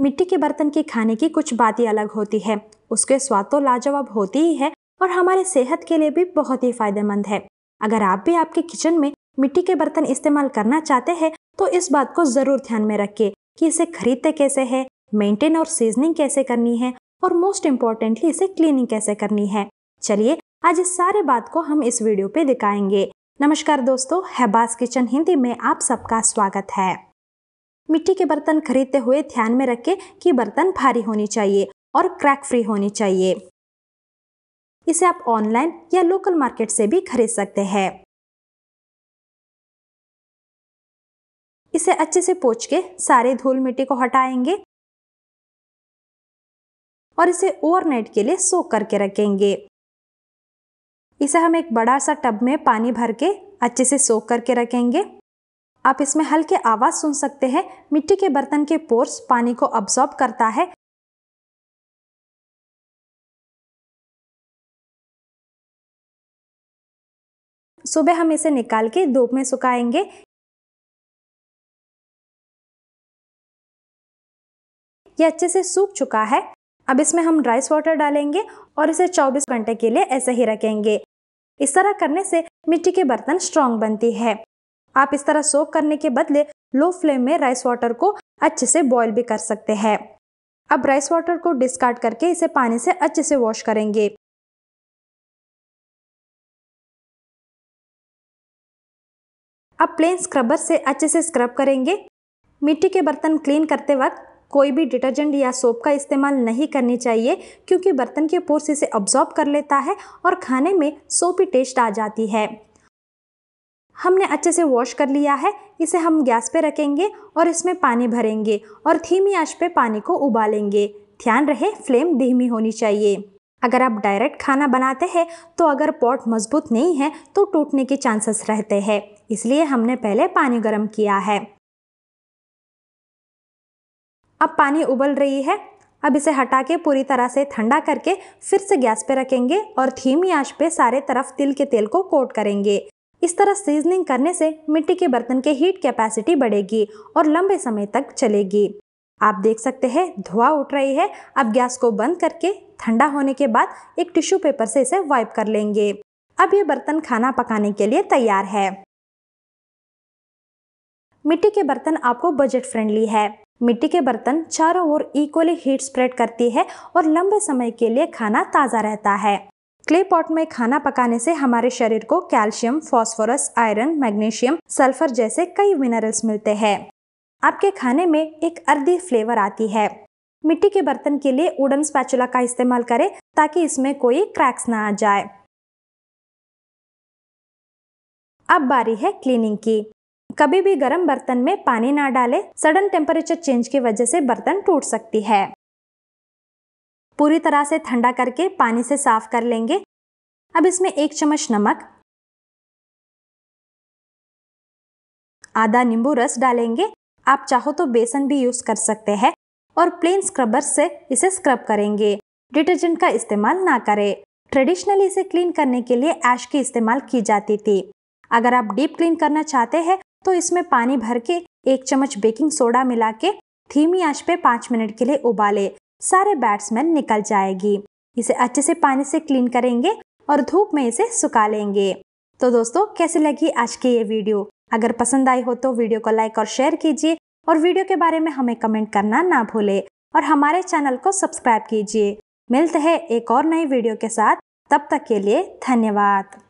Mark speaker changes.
Speaker 1: मिट्टी के बर्तन के खाने की कुछ बात ही अलग होती है उसके स्वाद तो लाजवाब होती ही है और हमारे सेहत के लिए भी बहुत ही फायदेमंद है अगर आप भी आपके किचन में मिट्टी के बर्तन इस्तेमाल करना चाहते हैं तो इस बात को ज़रूर ध्यान में रखिए कि इसे खरीदते कैसे है मेंटेन और सीजनिंग कैसे करनी है और मोस्ट इम्पोर्टेंटली इसे क्लीनिंग कैसे करनी है चलिए आज इस सारे बात को हम इस वीडियो पे दिखाएंगे नमस्कार दोस्तों हैबास किचन हिंदी में आप सबका स्वागत है मिट्टी के बर्तन खरीदते हुए ध्यान में रखें कि बर्तन भारी होनी चाहिए और क्रैक फ्री होनी चाहिए इसे आप ऑनलाइन या लोकल मार्केट से भी खरीद सकते हैं
Speaker 2: इसे अच्छे से पोच के सारे धूल मिट्टी को हटाएंगे और इसे ओवरनाइट के लिए सोख करके रखेंगे
Speaker 1: इसे हम एक बड़ा सा टब में पानी भर के अच्छे से सोख करके रखेंगे आप इसमें हल्के आवाज़ सुन सकते हैं मिट्टी के बर्तन के पोर्स पानी
Speaker 2: को अब्सॉर्ब करता है सुबह हम इसे निकाल के धूप में सुखाएंगे
Speaker 1: ये अच्छे से सूख चुका है अब इसमें हम राइस वाटर डालेंगे और इसे 24 घंटे के लिए ऐसे ही रखेंगे इस तरह करने से मिट्टी के बर्तन स्ट्रॉन्ग बनती है आप इस तरह सोक करने के बदले लो फ्लेम में राइस वाटर को अच्छे से बॉईल भी कर सकते हैं अब राइस वाटर को डिस्कार्ड करके इसे पानी से अच्छे से वॉश करेंगे अब प्लेन स्क्रबर से अच्छे से स्क्रब करेंगे मिट्टी के बर्तन क्लीन करते वक्त कोई भी डिटर्जेंट या सोप का इस्तेमाल नहीं करनी चाहिए क्योंकि बर्तन के पोर्स इसे अब्जॉर्ब कर लेता है और खाने में सोपी टेस्ट आ जाती है हमने अच्छे से वॉश कर लिया है इसे हम गैस पे रखेंगे और इसमें पानी भरेंगे और धीमी आंच पे पानी को उबालेंगे ध्यान रहे फ्लेम धीमी होनी चाहिए अगर आप डायरेक्ट खाना बनाते हैं तो अगर पॉट मजबूत नहीं है तो टूटने के चांसेस रहते हैं इसलिए हमने पहले पानी गर्म किया है अब पानी उबल रही है अब इसे हटा के पूरी तरह से ठंडा करके फिर से गैस पे रखेंगे और धीमी आंच पे सारे तरफ तिल के तेल को कोट करेंगे इस तरह सीजनिंग करने से मिट्टी के बर्तन के हीट कैपेसिटी बढ़ेगी और लंबे समय तक चलेगी आप देख सकते हैं धुआं उठ रही है अब गैस को बंद करके ठंडा होने के बाद एक टिश्यू पेपर से इसे वाइप कर लेंगे अब ये बर्तन खाना पकाने के लिए तैयार है मिट्टी के बर्तन आपको बजट फ्रेंडली है मिट्टी के बर्तन चारों ओर इक्वली हीट स्प्रेड करती है और लंबे समय के लिए खाना ताज़ा रहता है क्ले पॉट में खाना पकाने से हमारे शरीर को calcium phosphorus iron magnesium sulphur जैसे कई मिनरल्स मिलते हैं आपके खाने में एक अर्दी फ्लेवर आती है मिट्टी के बर्तन के लिए उड़न स्पैचुला का इस्तेमाल करें ताकि इसमें कोई क्रैक्स ना आ जाए अब बारी है क्लीनिंग की कभी भी गर्म बर्तन में पानी ना डालें सडन टेम्परेचर चेंज की वजह से बर्तन टूट सकती है पूरी तरह से ठंडा करके पानी से साफ़ कर
Speaker 2: लेंगे अब इसमें एक चम्मच नमक
Speaker 1: आधा नींबू रस डालेंगे आप चाहो तो बेसन भी यूज़ कर सकते हैं और प्लेन स्क्रबर से इसे स्क्रब करेंगे डिटर्जेंट का इस्तेमाल ना करें ट्रेडिशनली इसे क्लीन करने के लिए ऐश की इस्तेमाल की जाती थी अगर आप डीप क्लीन करना चाहते हैं तो इसमें पानी भर के एक चम्मच बेकिंग सोडा मिला के धीमी आश पे पाँच मिनट के लिए उबाले सारे बैट्समैन निकल जाएगी इसे अच्छे से पानी से क्लीन करेंगे और धूप में इसे सुखा लेंगे तो दोस्तों कैसे लगी आज की ये वीडियो अगर पसंद आई हो तो वीडियो को लाइक और शेयर कीजिए और वीडियो के बारे में हमें कमेंट करना ना भूले और हमारे चैनल को सब्सक्राइब कीजिए मिलते हैं एक और नई वीडियो के साथ
Speaker 2: तब तक के लिए धन्यवाद